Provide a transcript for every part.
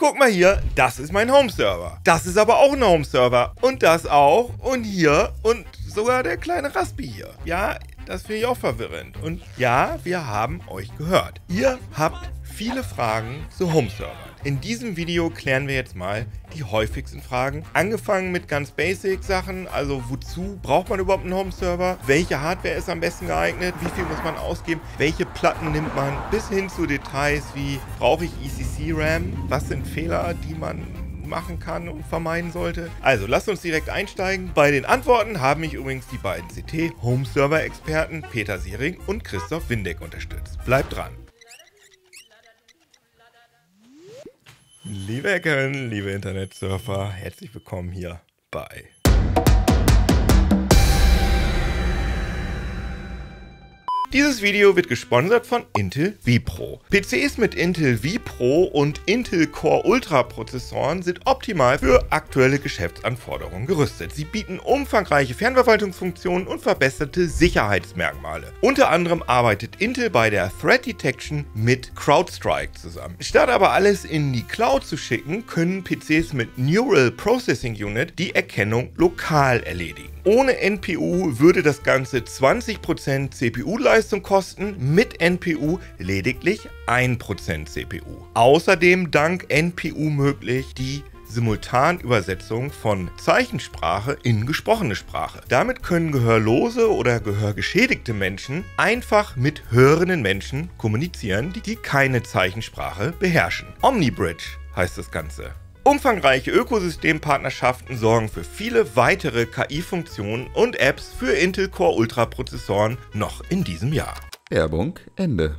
Guck mal hier, das ist mein Home-Server. Das ist aber auch ein Home-Server. Und das auch. Und hier. Und sogar der kleine Raspi hier. Ja, das finde ich auch verwirrend. Und ja, wir haben euch gehört. Ihr habt viele Fragen zu Home-Servern. In diesem Video klären wir jetzt mal die häufigsten Fragen. Angefangen mit ganz basic Sachen, also wozu braucht man überhaupt einen Home-Server? Welche Hardware ist am besten geeignet? Wie viel muss man ausgeben? Welche Platten nimmt man? Bis hin zu Details wie brauche ich ECC-RAM? Was sind Fehler, die man machen kann und vermeiden sollte. Also lasst uns direkt einsteigen. Bei den Antworten haben mich übrigens die beiden CT Home Server Experten Peter Siering und Christoph Windeck unterstützt. Bleibt dran. Liebe Ecken, liebe Internetsurfer, herzlich willkommen hier bei Dieses Video wird gesponsert von Intel vPro. PCs mit Intel vPro und Intel Core Ultra Prozessoren sind optimal für aktuelle Geschäftsanforderungen gerüstet. Sie bieten umfangreiche Fernverwaltungsfunktionen und verbesserte Sicherheitsmerkmale. Unter anderem arbeitet Intel bei der Threat Detection mit CrowdStrike zusammen. Statt aber alles in die Cloud zu schicken, können PCs mit Neural Processing Unit die Erkennung lokal erledigen. Ohne NPU würde das Ganze 20% CPU-Leistung kosten, mit NPU lediglich 1% CPU. Außerdem dank NPU möglich die Simultanübersetzung von Zeichensprache in gesprochene Sprache. Damit können gehörlose oder gehörgeschädigte Menschen einfach mit hörenden Menschen kommunizieren, die keine Zeichensprache beherrschen. Omnibridge heißt das Ganze. Umfangreiche Ökosystempartnerschaften sorgen für viele weitere KI-Funktionen und Apps für Intel Core Ultra-Prozessoren noch in diesem Jahr. Werbung Ende.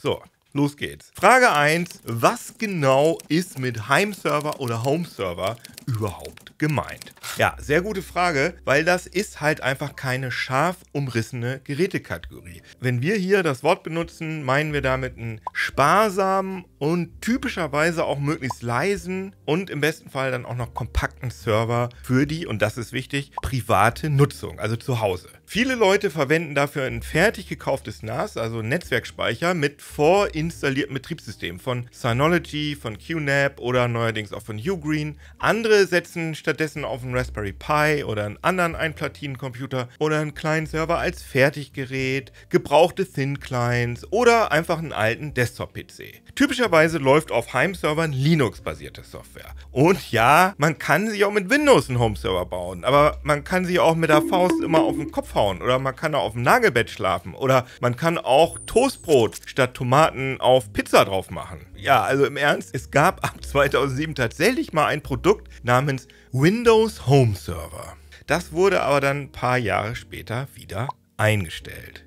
So, Los geht's. Frage 1. Was genau ist mit Heimserver oder Homeserver überhaupt gemeint? Ja, sehr gute Frage, weil das ist halt einfach keine scharf umrissene Gerätekategorie. Wenn wir hier das Wort benutzen, meinen wir damit einen sparsamen und typischerweise auch möglichst leisen und im besten Fall dann auch noch kompakten Server für die, und das ist wichtig, private Nutzung, also zu Hause. Viele Leute verwenden dafür ein fertig gekauftes NAS, also Netzwerkspeicher mit vorin installierten Betriebssystemen von Synology, von QNAP oder neuerdings auch von Ugreen. Andere setzen stattdessen auf einen Raspberry Pi oder einen anderen Einplatinencomputer oder einen kleinen Server als Fertiggerät, gebrauchte Thin Clients oder einfach einen alten Desktop-PC. Typischerweise läuft auf Heimservern Linux-basierte Software. Und ja, man kann sich auch mit Windows einen Home-Server bauen, aber man kann sich auch mit der Faust immer auf den Kopf hauen oder man kann auch auf dem Nagelbett schlafen oder man kann auch Toastbrot statt Tomaten auf Pizza drauf machen. Ja, also im Ernst, es gab ab 2007 tatsächlich mal ein Produkt namens Windows Home Server. Das wurde aber dann ein paar Jahre später wieder eingestellt.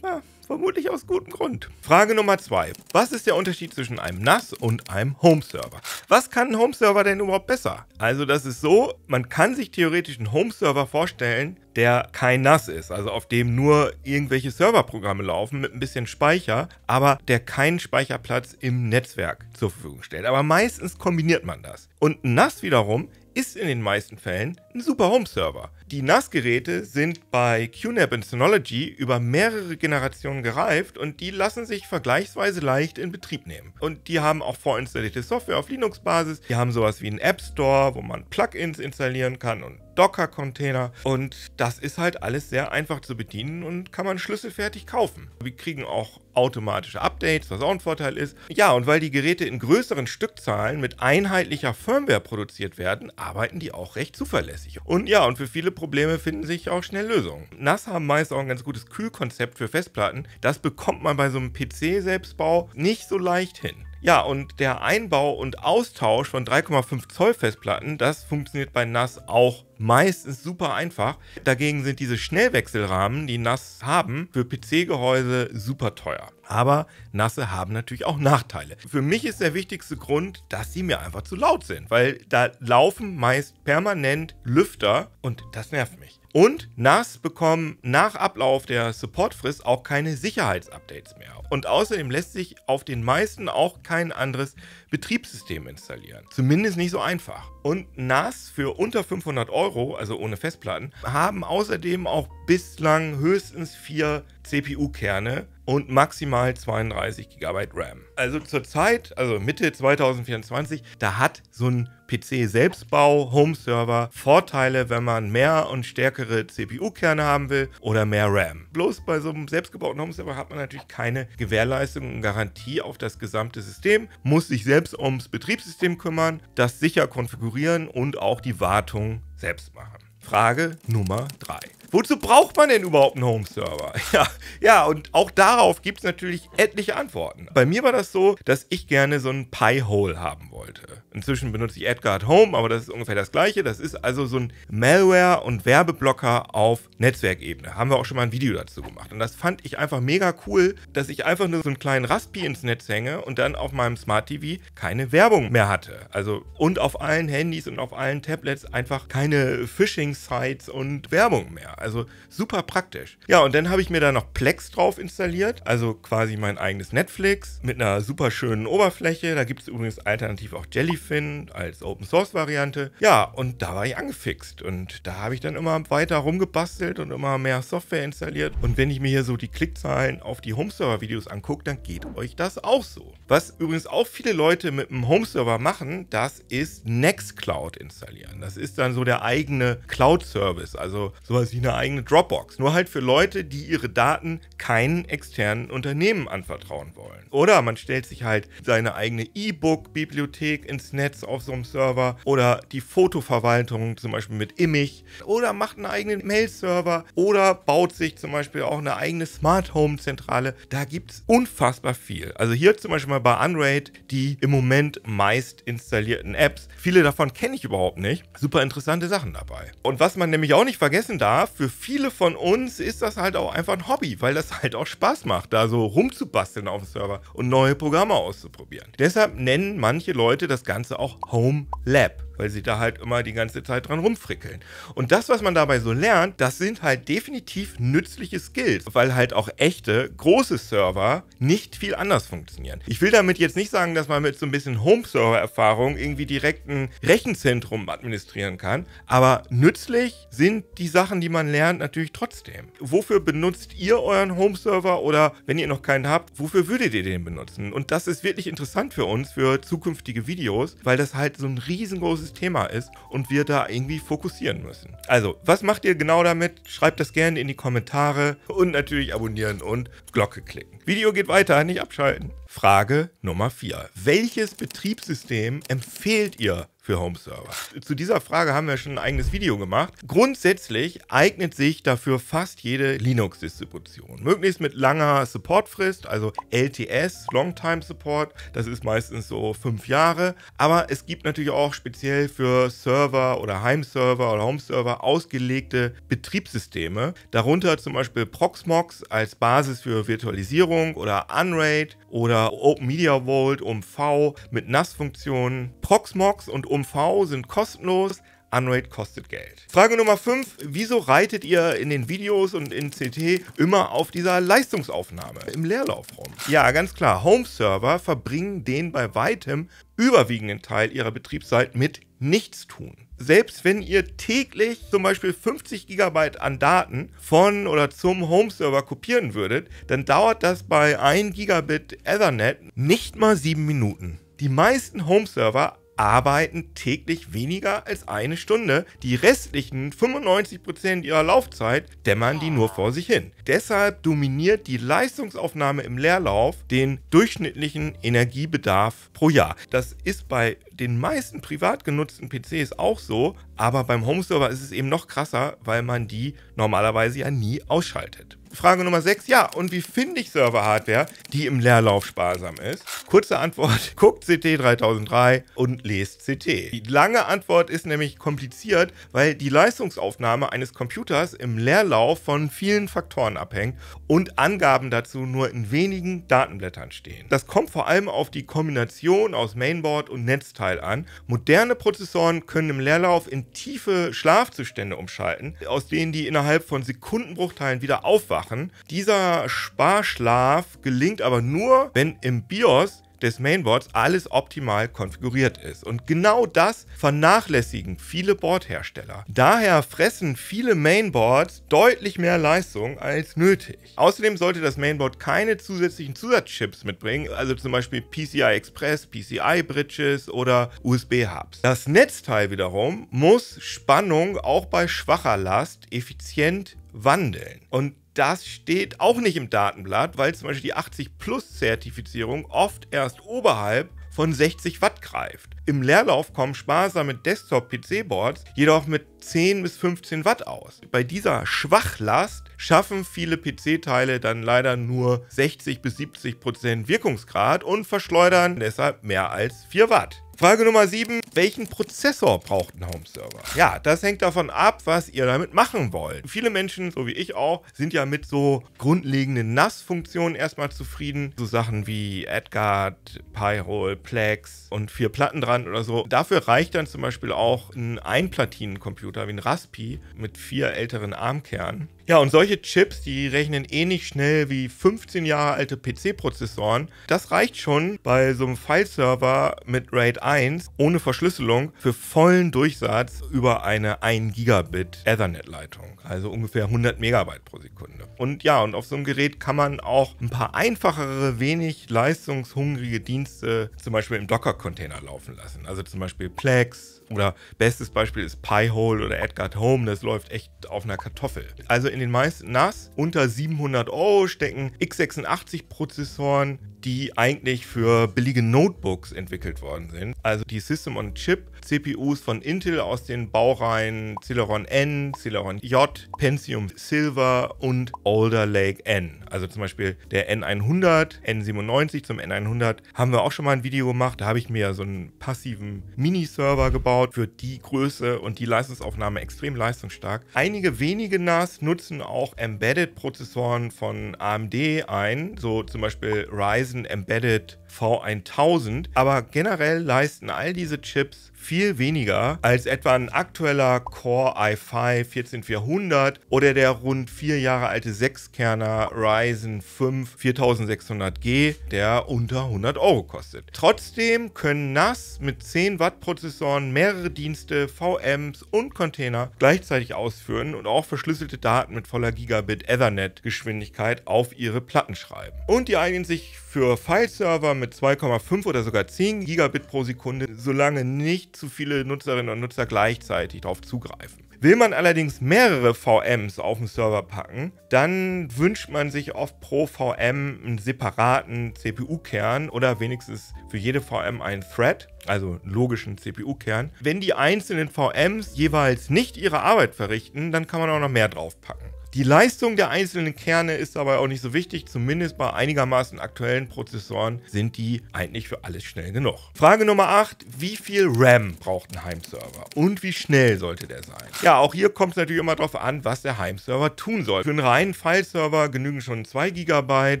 Vermutlich aus gutem Grund. Frage Nummer zwei: Was ist der Unterschied zwischen einem NAS und einem Home-Server? Was kann ein Home-Server denn überhaupt besser? Also das ist so, man kann sich theoretisch einen Home-Server vorstellen, der kein NAS ist, also auf dem nur irgendwelche Serverprogramme laufen mit ein bisschen Speicher, aber der keinen Speicherplatz im Netzwerk zur Verfügung stellt. Aber meistens kombiniert man das. Und NAS wiederum ist in den meisten Fällen ein super Home-Server. Die NAS-Geräte sind bei QNAP und Synology über mehrere Generationen gereift und die lassen sich vergleichsweise leicht in Betrieb nehmen. Und die haben auch vorinstallierte Software auf Linux-Basis, die haben sowas wie einen App Store, wo man Plugins installieren kann und Docker-Container und das ist halt alles sehr einfach zu bedienen und kann man schlüsselfertig kaufen. Wir kriegen auch automatische Updates, was auch ein Vorteil ist. Ja, und weil die Geräte in größeren Stückzahlen mit einheitlicher Firmware produziert werden, arbeiten die auch recht zuverlässig. Und ja, und für viele Probleme finden sich auch schnell Lösungen. NAS haben meist auch ein ganz gutes Kühlkonzept für Festplatten. Das bekommt man bei so einem PC-Selbstbau nicht so leicht hin. Ja, und der Einbau und Austausch von 3,5 Zoll Festplatten, das funktioniert bei NAS auch meistens super einfach. Dagegen sind diese Schnellwechselrahmen, die NAS haben, für PC-Gehäuse super teuer. Aber Nasse haben natürlich auch Nachteile. Für mich ist der wichtigste Grund, dass sie mir einfach zu laut sind, weil da laufen meist permanent Lüfter und das nervt mich. Und NAS bekommen nach Ablauf der Supportfrist auch keine Sicherheitsupdates mehr. Und außerdem lässt sich auf den meisten auch kein anderes Betriebssystem installieren. Zumindest nicht so einfach. Und NAS für unter 500 Euro, also ohne Festplatten, haben außerdem auch bislang höchstens vier CPU-Kerne und maximal 32 GB RAM. Also zurzeit, also Mitte 2024, da hat so ein PC-Selbstbau, Home-Server Vorteile, wenn man mehr und stärkere CPU-Kerne haben will oder mehr RAM. Bloß bei so einem selbstgebauten Home-Server hat man natürlich keine Gewährleistung und Garantie auf das gesamte System, muss sich selbst ums Betriebssystem kümmern, das sicher konfigurieren und auch die Wartung selbst machen. Frage Nummer 3. Wozu braucht man denn überhaupt einen Home-Server? Ja, ja, und auch darauf gibt es natürlich etliche Antworten. Bei mir war das so, dass ich gerne so einen Pi-Hole haben wollte. Inzwischen benutze ich Edgar at Home, aber das ist ungefähr das gleiche. Das ist also so ein Malware- und Werbeblocker auf Netzwerkebene. Haben wir auch schon mal ein Video dazu gemacht. Und das fand ich einfach mega cool, dass ich einfach nur so einen kleinen Raspi ins Netz hänge und dann auf meinem Smart TV keine Werbung mehr hatte. Also und auf allen Handys und auf allen Tablets einfach keine Phishing-Sites und Werbung mehr. Also super praktisch. Ja, und dann habe ich mir da noch Plex drauf installiert, also quasi mein eigenes Netflix mit einer super schönen Oberfläche. Da gibt es übrigens alternativ auch Jellyfin als Open Source Variante. Ja, und da war ich angefixt und da habe ich dann immer weiter rumgebastelt und immer mehr Software installiert. Und wenn ich mir hier so die Klickzahlen auf die Home-Server Videos angucke, dann geht euch das auch so. Was übrigens auch viele Leute mit einem Home-Server machen, das ist Nextcloud installieren. Das ist dann so der eigene Cloud-Service, also sowas wie eine eigene Dropbox. Nur halt für Leute, die ihre Daten keinen externen Unternehmen anvertrauen wollen. Oder man stellt sich halt seine eigene E-Book-Bibliothek ins Netz auf so einem Server oder die Fotoverwaltung zum Beispiel mit Immig oder macht einen eigenen Mail-Server oder baut sich zum Beispiel auch eine eigene Smart Home-Zentrale. Da gibt es unfassbar viel. Also hier zum Beispiel mal bei Unraid die im Moment meist installierten Apps. Viele davon kenne ich überhaupt nicht. Super interessante Sachen dabei. Und was man nämlich auch nicht vergessen darf, für viele von uns ist das halt auch einfach ein Hobby, weil das halt auch Spaß macht, da so rumzubasteln auf dem Server und neue Programme auszuprobieren. Deshalb nennen manche Leute das Ganze auch Home Lab weil sie da halt immer die ganze Zeit dran rumfrickeln. Und das, was man dabei so lernt, das sind halt definitiv nützliche Skills, weil halt auch echte, große Server nicht viel anders funktionieren. Ich will damit jetzt nicht sagen, dass man mit so ein bisschen Home-Server-Erfahrung irgendwie direkt ein Rechenzentrum administrieren kann, aber nützlich sind die Sachen, die man lernt, natürlich trotzdem. Wofür benutzt ihr euren Home-Server oder wenn ihr noch keinen habt, wofür würdet ihr den benutzen? Und das ist wirklich interessant für uns, für zukünftige Videos, weil das halt so ein riesengroßes großes Thema ist und wir da irgendwie fokussieren müssen. Also, was macht ihr genau damit? Schreibt das gerne in die Kommentare und natürlich abonnieren und Glocke klicken. Video geht weiter, nicht abschalten. Frage Nummer 4. Welches Betriebssystem empfehlt ihr für Home-Server? Zu dieser Frage haben wir schon ein eigenes Video gemacht. Grundsätzlich eignet sich dafür fast jede Linux-Distribution. Möglichst mit langer Supportfrist, also LTS, Long-Time Support, das ist meistens so fünf Jahre. Aber es gibt natürlich auch speziell für Server oder Heimserver oder Home-Server ausgelegte Betriebssysteme, darunter zum Beispiel Proxmox als Basis für Virtualisierung oder Unraid oder Open Media Vault um V mit NAS-Funktionen. Proxmox und UMV sind kostenlos, Unraid kostet Geld. Frage Nummer 5. Wieso reitet ihr in den Videos und in CT immer auf dieser Leistungsaufnahme im Leerlauf rum? Ja, ganz klar. Home-Server verbringen den bei weitem überwiegenden Teil ihrer Betriebszeit mit Nichtstun. Selbst wenn ihr täglich zum Beispiel 50 GB an Daten von oder zum Home-Server kopieren würdet, dann dauert das bei 1 Gigabit Ethernet nicht mal 7 Minuten. Die meisten Home-Server arbeiten täglich weniger als eine Stunde. Die restlichen 95% ihrer Laufzeit dämmern die nur vor sich hin. Deshalb dominiert die Leistungsaufnahme im Leerlauf den durchschnittlichen Energiebedarf pro Jahr. Das ist bei den meisten privat genutzten PCs auch so, aber beim Home-Server ist es eben noch krasser, weil man die normalerweise ja nie ausschaltet. Frage Nummer 6, ja, und wie finde ich Server-Hardware, die im Leerlauf sparsam ist? Kurze Antwort, guckt CT 3003 und lest CT. Die lange Antwort ist nämlich kompliziert, weil die Leistungsaufnahme eines Computers im Leerlauf von vielen Faktoren abhängt und Angaben dazu nur in wenigen Datenblättern stehen. Das kommt vor allem auf die Kombination aus Mainboard und Netzteil Gegenteil an. Moderne Prozessoren können im Leerlauf in tiefe Schlafzustände umschalten, aus denen die innerhalb von Sekundenbruchteilen wieder aufwachen. Dieser Sparschlaf gelingt aber nur, wenn im BIOS des Mainboards alles optimal konfiguriert ist. Und genau das vernachlässigen viele Boardhersteller. Daher fressen viele Mainboards deutlich mehr Leistung als nötig. Außerdem sollte das Mainboard keine zusätzlichen Zusatzchips mitbringen, also zum Beispiel PCI Express, PCI Bridges oder USB-Hubs. Das Netzteil wiederum muss Spannung auch bei schwacher Last effizient wandeln. Und das steht auch nicht im Datenblatt, weil zum Beispiel die 80 Plus Zertifizierung oft erst oberhalb von 60 Watt greift. Im Leerlauf kommen sparsame Desktop-PC-Boards jedoch mit 10 bis 15 Watt aus. Bei dieser Schwachlast schaffen viele PC-Teile dann leider nur 60 bis 70 Prozent Wirkungsgrad und verschleudern deshalb mehr als 4 Watt. Frage Nummer 7. Welchen Prozessor braucht ein Home-Server? Ja, das hängt davon ab, was ihr damit machen wollt. Viele Menschen, so wie ich auch, sind ja mit so grundlegenden NAS-Funktionen erstmal zufrieden. So Sachen wie Edgard, Pyrol, Plex und vier Platten dran oder so. Dafür reicht dann zum Beispiel auch ein Einplatinencomputer wie ein Raspi mit vier älteren Armkernen. Ja, und solche Chips, die rechnen ähnlich eh schnell wie 15 Jahre alte PC-Prozessoren. Das reicht schon bei so einem File-Server mit RAID 1 ohne Verschlüsselung für vollen Durchsatz über eine 1 Gigabit Ethernet-Leitung, also ungefähr 100 Megabyte pro Sekunde. Und ja, und auf so einem Gerät kann man auch ein paar einfachere, wenig leistungshungrige Dienste zum Beispiel im Docker-Container laufen lassen. Also zum Beispiel Plex oder bestes Beispiel ist Pi-Hole oder Edgard Home, das läuft echt auf einer Kartoffel. Also in den meisten NAS unter 700 Euro stecken x86-Prozessoren, die eigentlich für billige Notebooks entwickelt worden sind. Also die System on Chip CPUs von Intel aus den Baureihen Celeron N, Celeron J, Pentium Silver und Alder Lake N. Also zum Beispiel der N100, N97 zum N100 haben wir auch schon mal ein Video gemacht. Da habe ich mir so einen passiven Mini-Server gebaut für die Größe und die Leistungsaufnahme extrem leistungsstark. Einige wenige NAS nutzen auch Embedded-Prozessoren von AMD ein, so zum Beispiel Ryzen diesen Embedded V1000, aber generell leisten all diese Chips viel weniger als etwa ein aktueller Core i5 14400 oder der rund vier Jahre alte Sechskerner Ryzen 5 4600G, der unter 100 Euro kostet. Trotzdem können NAS mit 10 Watt Prozessoren mehrere Dienste, VMs und Container gleichzeitig ausführen und auch verschlüsselte Daten mit voller Gigabit Ethernet Geschwindigkeit auf ihre Platten schreiben. Und die eignen sich für File-Server mit mit 2,5 oder sogar 10 Gigabit pro Sekunde, solange nicht zu viele Nutzerinnen und Nutzer gleichzeitig darauf zugreifen. Will man allerdings mehrere VMs auf den Server packen, dann wünscht man sich oft pro VM einen separaten CPU-Kern oder wenigstens für jede VM einen Thread, also einen logischen CPU-Kern. Wenn die einzelnen VMs jeweils nicht ihre Arbeit verrichten, dann kann man auch noch mehr draufpacken. Die Leistung der einzelnen Kerne ist dabei auch nicht so wichtig, zumindest bei einigermaßen aktuellen Prozessoren sind die eigentlich für alles schnell genug. Frage Nummer 8, wie viel RAM braucht ein Heimserver und wie schnell sollte der sein? Ja, auch hier kommt es natürlich immer darauf an, was der Heimserver tun soll. Für einen reinen File-Server genügen schon 2 GB,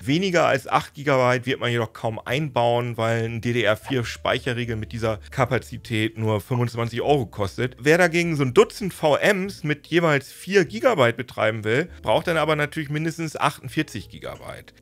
weniger als 8 GB wird man jedoch kaum einbauen, weil ein DDR4-Speicherriegel mit dieser Kapazität nur 25 Euro kostet. Wer dagegen so ein Dutzend VMs mit jeweils 4 GB betreiben will, will, braucht dann aber natürlich mindestens 48 GB.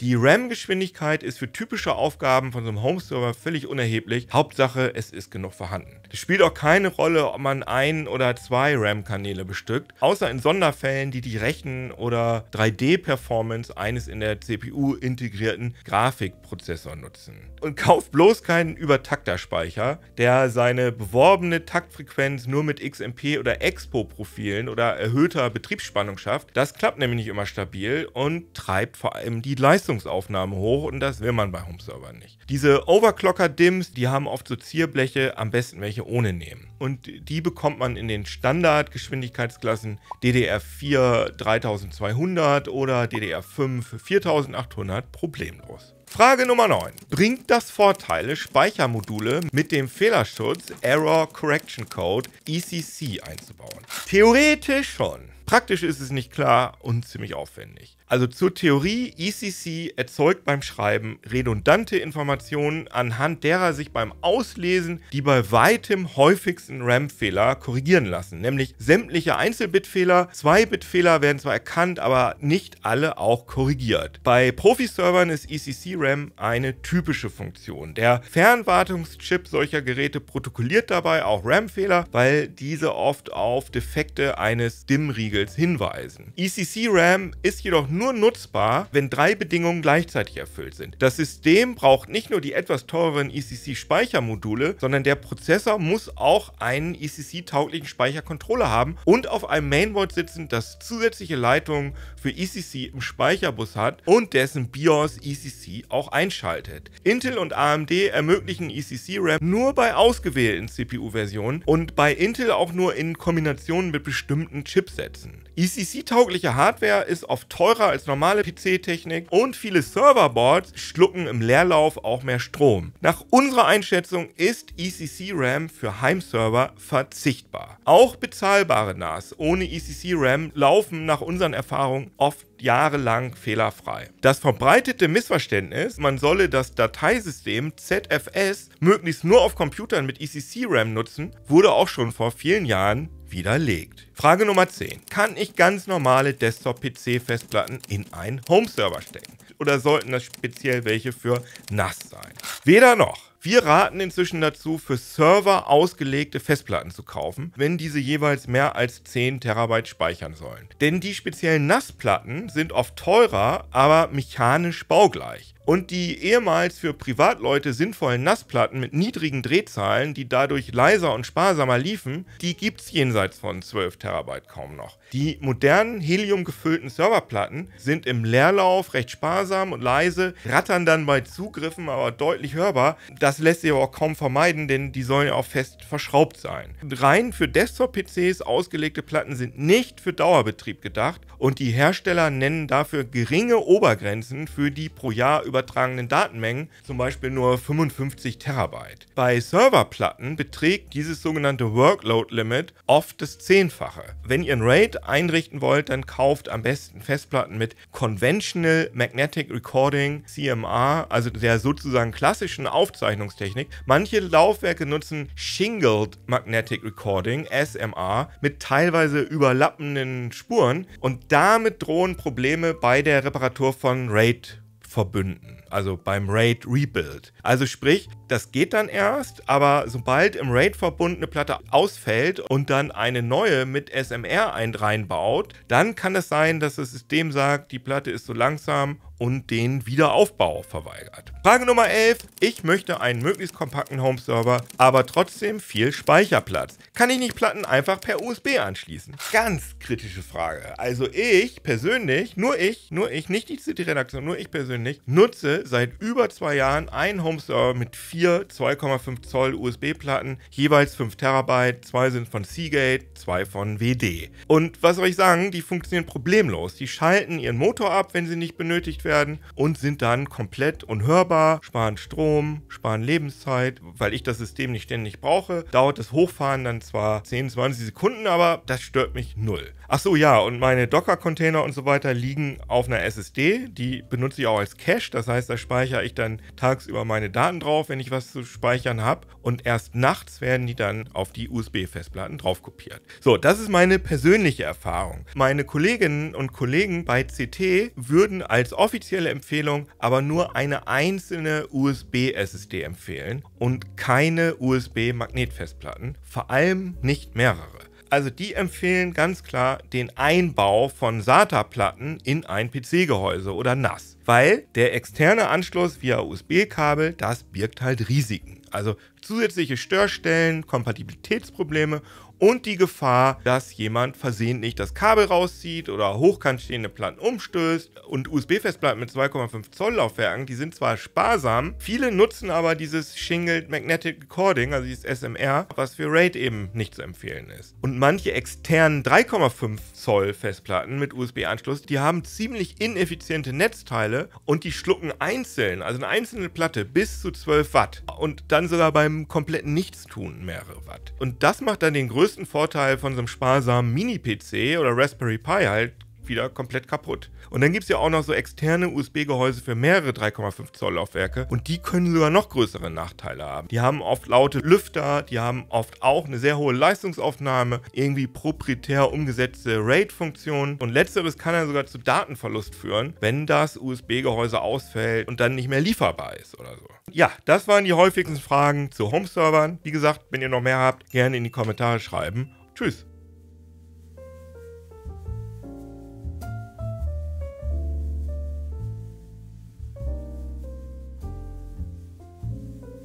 Die RAM-Geschwindigkeit ist für typische Aufgaben von so einem Home-Server völlig unerheblich. Hauptsache, es ist genug vorhanden. Es spielt auch keine Rolle, ob man ein oder zwei RAM-Kanäle bestückt, außer in Sonderfällen, die die Rechen- oder 3D-Performance eines in der CPU integrierten Grafikprozessors nutzen. Und kauft bloß keinen Übertakter-Speicher, der seine beworbene Taktfrequenz nur mit XMP- oder Expo-Profilen oder erhöhter Betriebsspannung schafft. Das das klappt nämlich nicht immer stabil und treibt vor allem die Leistungsaufnahme hoch und das will man bei Home-Servern nicht. Diese overclocker dims die haben oft so Zierbleche, am besten welche ohne nehmen. Und die bekommt man in den Standardgeschwindigkeitsklassen DDR4 3200 oder DDR5 4800 problemlos. Frage Nummer 9. Bringt das Vorteile, Speichermodule mit dem Fehlerschutz Error Correction Code ECC einzubauen? Theoretisch schon. Praktisch ist es nicht klar und ziemlich aufwendig. Also zur Theorie, ECC erzeugt beim Schreiben redundante Informationen, anhand derer sich beim Auslesen die bei weitem häufigsten RAM-Fehler korrigieren lassen. Nämlich sämtliche Einzelbit-Fehler, 2-Bit-Fehler werden zwar erkannt, aber nicht alle auch korrigiert. Bei Profi-Servern ist ECC DRAM eine typische Funktion. Der Fernwartungschip solcher Geräte protokolliert dabei auch RAM-Fehler, weil diese oft auf Defekte eines DIMM-Riegels hinweisen. ECC-RAM ist jedoch nur nutzbar, wenn drei Bedingungen gleichzeitig erfüllt sind. Das System braucht nicht nur die etwas teureren ECC-Speichermodule, sondern der Prozessor muss auch einen ECC-tauglichen Speichercontroller haben und auf einem Mainboard sitzen, das zusätzliche Leitungen für ECC im Speicherbus hat und dessen BIOS ECC auch einschaltet. Intel und AMD ermöglichen ECC-RAM nur bei ausgewählten CPU-Versionen und bei Intel auch nur in Kombination mit bestimmten Chipsätzen. ECC-taugliche Hardware ist oft teurer als normale PC-Technik und viele Serverboards schlucken im Leerlauf auch mehr Strom. Nach unserer Einschätzung ist ECC-RAM für Heimserver verzichtbar. Auch bezahlbare NAS ohne ECC-RAM laufen nach unseren Erfahrungen oft jahrelang fehlerfrei. Das verbreitete Missverständnis, man solle das Dateisystem ZFS möglichst nur auf Computern mit ECC-RAM nutzen, wurde auch schon vor vielen Jahren widerlegt. Frage Nummer 10. Kann ich ganz normale Desktop-PC-Festplatten in einen Home-Server stecken? Oder sollten das speziell welche für NAS sein? Weder noch. Wir raten inzwischen dazu, für Server ausgelegte Festplatten zu kaufen, wenn diese jeweils mehr als 10 Terabyte speichern sollen. Denn die speziellen NAS-Platten sind oft teurer, aber mechanisch baugleich und die ehemals für Privatleute sinnvollen Nassplatten mit niedrigen Drehzahlen, die dadurch leiser und sparsamer liefen, die gibt es jenseits von 12 Terabyte kaum noch. Die modernen Helium gefüllten Serverplatten sind im Leerlauf recht sparsam und leise, rattern dann bei Zugriffen aber deutlich hörbar. Das lässt sich aber auch kaum vermeiden, denn die sollen ja auch fest verschraubt sein. Rein für Desktop-PCs ausgelegte Platten sind nicht für Dauerbetrieb gedacht und die Hersteller nennen dafür geringe Obergrenzen, für die pro Jahr übertragenen Datenmengen, zum Beispiel nur 55 Terabyte. Bei Serverplatten beträgt dieses sogenannte Workload Limit oft das Zehnfache. Wenn ihr ein RAID einrichten wollt, dann kauft am besten Festplatten mit Conventional Magnetic Recording CMR, also der sozusagen klassischen Aufzeichnungstechnik. Manche Laufwerke nutzen Shingled Magnetic Recording SMR mit teilweise überlappenden Spuren und damit drohen Probleme bei der Reparatur von RAID verbünden, also beim RAID Rebuild. Also sprich, das geht dann erst, aber sobald im RAID verbundene Platte ausfällt und dann eine neue mit SMR ein reinbaut, dann kann es sein, dass das System sagt, die Platte ist so langsam und den Wiederaufbau verweigert. Frage Nummer 11. Ich möchte einen möglichst kompakten Home-Server, aber trotzdem viel Speicherplatz. Kann ich nicht Platten einfach per USB anschließen? Ganz kritische Frage. Also ich persönlich, nur ich, nur ich, nicht die CT-Redaktion, nur ich persönlich, nutze seit über zwei Jahren einen Home-Server mit vier 2,5 Zoll USB-Platten, jeweils 5 Terabyte, zwei sind von Seagate, zwei von WD. Und was soll ich sagen, die funktionieren problemlos. Die schalten ihren Motor ab, wenn sie nicht benötigt werden und sind dann komplett unhörbar sparbar, sparen Strom, sparen Lebenszeit, weil ich das System nicht ständig brauche. Dauert das Hochfahren dann zwar 10, 20 Sekunden, aber das stört mich null. Achso, ja, und meine Docker-Container und so weiter liegen auf einer SSD. Die benutze ich auch als Cache. Das heißt, da speichere ich dann tagsüber meine Daten drauf, wenn ich was zu speichern habe. Und erst nachts werden die dann auf die USB-Festplatten draufkopiert. So, das ist meine persönliche Erfahrung. Meine Kolleginnen und Kollegen bei CT würden als offizielle Empfehlung aber nur eine einzelne einzelne USB-SSD empfehlen und keine USB-Magnetfestplatten, vor allem nicht mehrere. Also die empfehlen ganz klar den Einbau von SATA-Platten in ein PC-Gehäuse oder NAS weil der externe Anschluss via USB-Kabel, das birgt halt Risiken. Also zusätzliche Störstellen, Kompatibilitätsprobleme und die Gefahr, dass jemand versehentlich das Kabel rauszieht oder hochkant stehende Platten umstößt. Und USB-Festplatten mit 2,5 Zoll Laufwerken, die sind zwar sparsam, viele nutzen aber dieses Shingled Magnetic Recording, also dieses SMR, was für RAID eben nicht zu empfehlen ist. Und manche externen 3,5 Zoll Festplatten mit USB-Anschluss, die haben ziemlich ineffiziente Netzteile Teile und die schlucken einzeln, also eine einzelne Platte, bis zu 12 Watt und dann sogar beim kompletten Nichtstun mehrere Watt. Und das macht dann den größten Vorteil von so einem sparsamen Mini-PC oder Raspberry Pi halt wieder komplett kaputt. Und dann gibt es ja auch noch so externe USB-Gehäuse für mehrere 3,5 Zoll Laufwerke und die können sogar noch größere Nachteile haben. Die haben oft laute Lüfter, die haben oft auch eine sehr hohe Leistungsaufnahme, irgendwie proprietär umgesetzte RAID-Funktionen und letzteres kann dann sogar zu Datenverlust führen, wenn das USB-Gehäuse ausfällt und dann nicht mehr lieferbar ist oder so. Ja, das waren die häufigsten Fragen zu Home-Servern. Wie gesagt, wenn ihr noch mehr habt, gerne in die Kommentare schreiben. Tschüss!